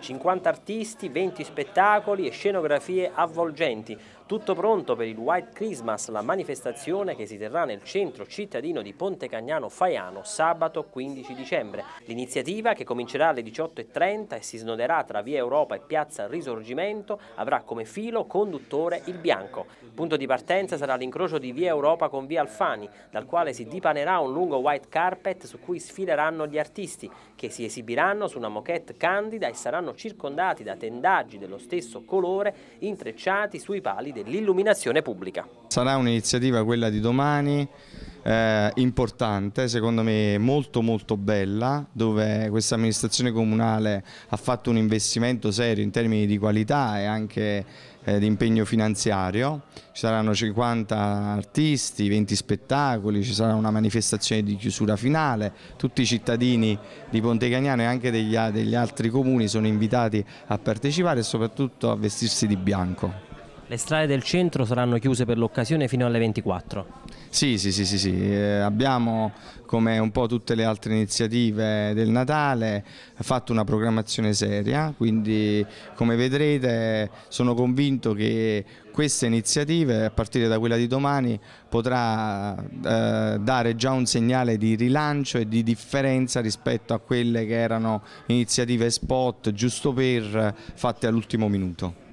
50 artisti, 20 spettacoli e scenografie avvolgenti, tutto pronto per il White Christmas, la manifestazione che si terrà nel centro cittadino di Ponte Cagnano Faiano sabato 15 dicembre. L'iniziativa, che comincerà alle 18.30 e si snoderà tra Via Europa e Piazza Risorgimento, avrà come filo conduttore il bianco. Punto di partenza sarà l'incrocio di Via Europa con Via Alfani, dal quale si dipanerà un lungo white carpet su cui sfileranno gli artisti, che si esibiranno su una moquette candida e saranno circondati da tendaggi dello stesso colore intrecciati sui pali dell'illuminazione pubblica. Sarà un'iniziativa quella di domani eh, importante, secondo me molto molto bella, dove questa amministrazione comunale ha fatto un investimento serio in termini di qualità e anche eh, di impegno finanziario. Ci saranno 50 artisti, 20 spettacoli, ci sarà una manifestazione di chiusura finale, tutti i cittadini di Pontecagnano e anche degli, degli altri comuni sono invitati a partecipare e soprattutto a vestirsi di bianco. Le strade del centro saranno chiuse per l'occasione fino alle 24. Sì, sì, sì, sì, sì. Eh, abbiamo come un po' tutte le altre iniziative del Natale fatto una programmazione seria, quindi come vedrete sono convinto che queste iniziative a partire da quella di domani potrà eh, dare già un segnale di rilancio e di differenza rispetto a quelle che erano iniziative spot giusto per fatte all'ultimo minuto.